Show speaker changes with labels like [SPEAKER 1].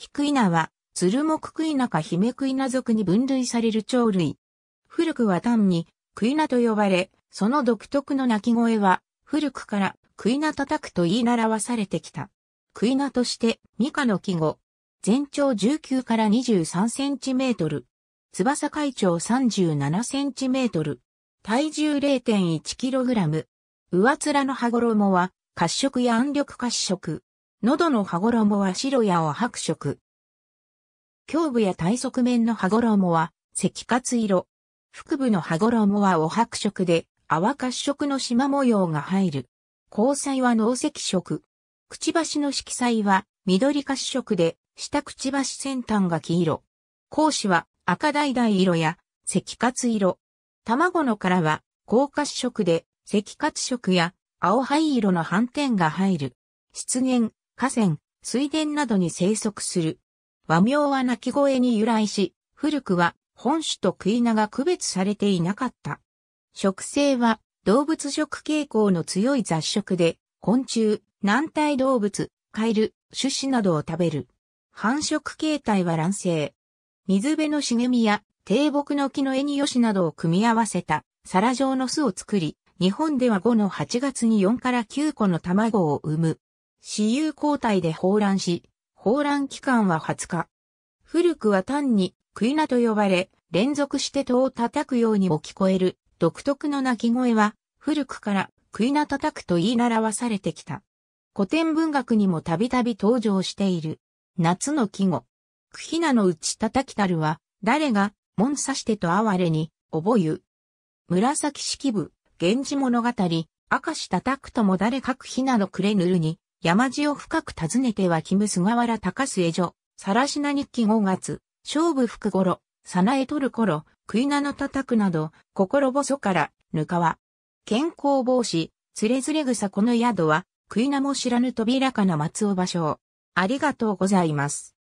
[SPEAKER 1] ヒクイナは、ツルモククイナかヒメクイナ属に分類される鳥類。古くは単に、クイナと呼ばれ、その独特の鳴き声は、古くから、クイナ叩くと言い習わされてきた。クイナとして、ミカの季語。全長19から23センチメートル。翼海長37センチメートル。体重0.1キログラム。上面の羽衣は、褐色や暗緑褐色。喉の羽衣は白やお白色。胸部や体側面の羽衣は赤活色。腹部の羽衣はお白色で、泡褐色の縞模様が入る。交際は脳赤色。くちばしの色彩は緑褐色で、下くちばし先端が黄色。講子は赤橙色や赤褐色。卵の殻は高褐色で、赤褐色や青灰色の斑点が入る。出現。河川、水田などに生息する。和名は鳴き声に由来し、古くは本種と食い名が区別されていなかった。食性は動物食傾向の強い雑食で、昆虫、軟体動物、カエル、種子などを食べる。繁殖形態は卵生。水辺の茂みや低木の木の絵によしなどを組み合わせた皿状の巣を作り、日本では5の8月に4から9個の卵を産む。私有交代で放乱し、放乱期間は20日。古くは単に、クイナと呼ばれ、連続して戸を叩くようにも聞こえる、独特の鳴き声は、古くから、クイナ叩くと言い習わされてきた。古典文学にもたびたび登場している。夏の季語。クヒナのうち叩きたるは、誰が、門刺してと哀れに、覚ゆ。紫式部、源氏物語、明石叩くとも誰かくヒナのくれぬるに、山地を深く訪ねてはキム菅原高江女、さらしな日記5月、勝負福頃、さなえ取る頃、食い名の叩くなど、心細から、ぬかは。健康防止、つれずれ草この宿は、食い名も知らぬ扉かな松尾芭蕉。ありがとうございます。